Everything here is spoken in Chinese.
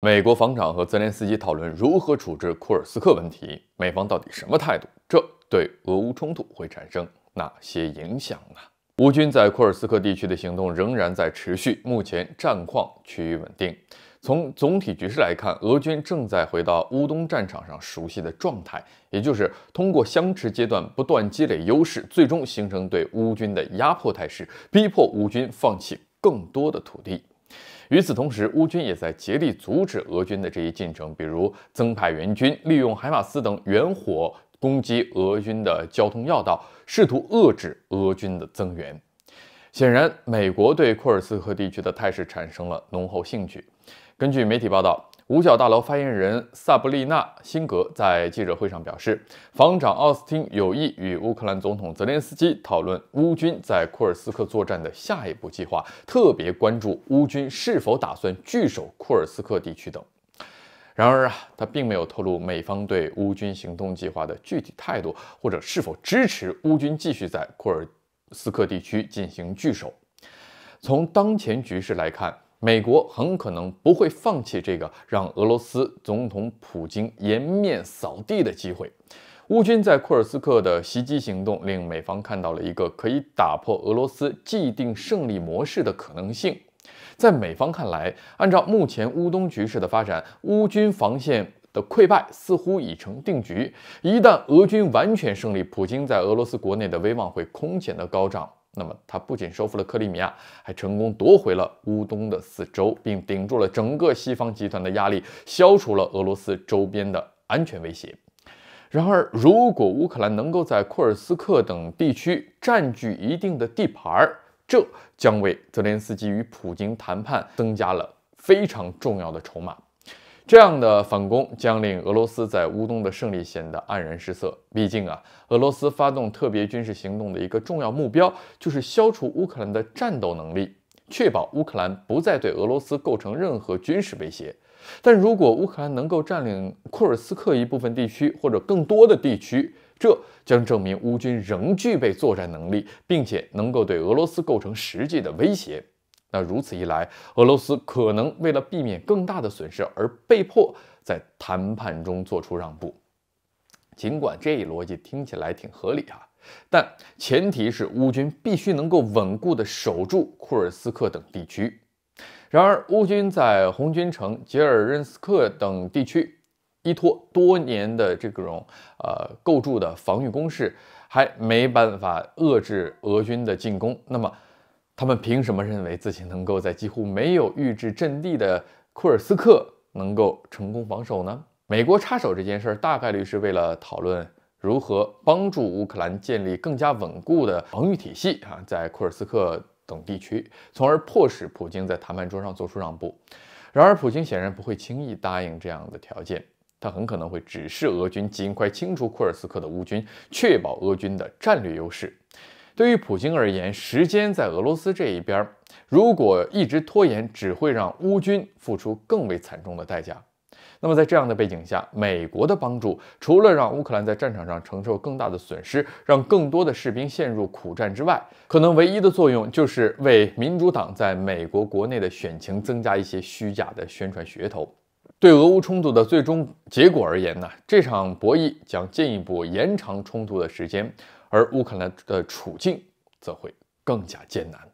美国防长和泽连斯基讨论如何处置库尔斯克问题，美方到底什么态度？这对俄乌冲突会产生哪些影响呢？乌军在库尔斯克地区的行动仍然在持续，目前战况趋于稳定。从总体局势来看，俄军正在回到乌东战场上熟悉的状态，也就是通过相持阶段不断积累优势，最终形成对乌军的压迫态势，逼迫乌军放弃更多的土地。与此同时，乌军也在竭力阻止俄军的这一进程，比如增派援军，利用海马斯等远火攻击俄军的交通要道，试图遏制俄军的增援。显然，美国对库尔斯克地区的态势产生了浓厚兴趣。根据媒体报道。五角大楼发言人萨布丽娜·辛格在记者会上表示，防长奥斯汀有意与乌克兰总统泽连斯基讨论乌军在库尔斯克作战的下一步计划，特别关注乌军是否打算聚守库尔斯克地区等。然而啊，他并没有透露美方对乌军行动计划的具体态度，或者是否支持乌军继续在库尔斯克地区进行聚守。从当前局势来看。美国很可能不会放弃这个让俄罗斯总统普京颜面扫地的机会。乌军在库尔斯克的袭击行动，令美方看到了一个可以打破俄罗斯既定胜利模式的可能性。在美方看来，按照目前乌东局势的发展，乌军防线的溃败似乎已成定局。一旦俄军完全胜利，普京在俄罗斯国内的威望会空前的高涨。那么，他不仅收复了克里米亚，还成功夺回了乌东的四周，并顶住了整个西方集团的压力，消除了俄罗斯周边的安全威胁。然而，如果乌克兰能够在库尔斯克等地区占据一定的地盘，这将为泽连斯基与普京谈判增加了非常重要的筹码。这样的反攻将令俄罗斯在乌东的胜利显得黯然失色。毕竟啊，俄罗斯发动特别军事行动的一个重要目标就是消除乌克兰的战斗能力，确保乌克兰不再对俄罗斯构成任何军事威胁。但如果乌克兰能够占领库尔斯克一部分地区或者更多的地区，这将证明乌军仍具备作战能力，并且能够对俄罗斯构成实际的威胁。那如此一来，俄罗斯可能为了避免更大的损失而被迫在谈判中做出让步。尽管这一逻辑听起来挺合理啊，但前提是乌军必须能够稳固的守住库尔斯克等地区。然而，乌军在红军城、捷尔任斯克等地区，依托多年的这种呃构筑的防御工事，还没办法遏制俄军的进攻。那么，他们凭什么认为自己能够在几乎没有预制阵地的库尔斯克能够成功防守呢？美国插手这件事儿，大概率是为了讨论如何帮助乌克兰建立更加稳固的防御体系啊，在库尔斯克等地区，从而迫使普京在谈判桌上做出让步。然而，普京显然不会轻易答应这样的条件，他很可能会指示俄军尽快清除库尔斯克的乌军，确保俄军的战略优势。对于普京而言，时间在俄罗斯这一边儿，如果一直拖延，只会让乌军付出更为惨重的代价。那么在这样的背景下，美国的帮助除了让乌克兰在战场上承受更大的损失，让更多的士兵陷入苦战之外，可能唯一的作用就是为民主党在美国国内的选情增加一些虚假的宣传噱头。对俄乌冲突的最终结果而言呢，这场博弈将进一步延长冲突的时间。而乌克兰的处境则会更加艰难。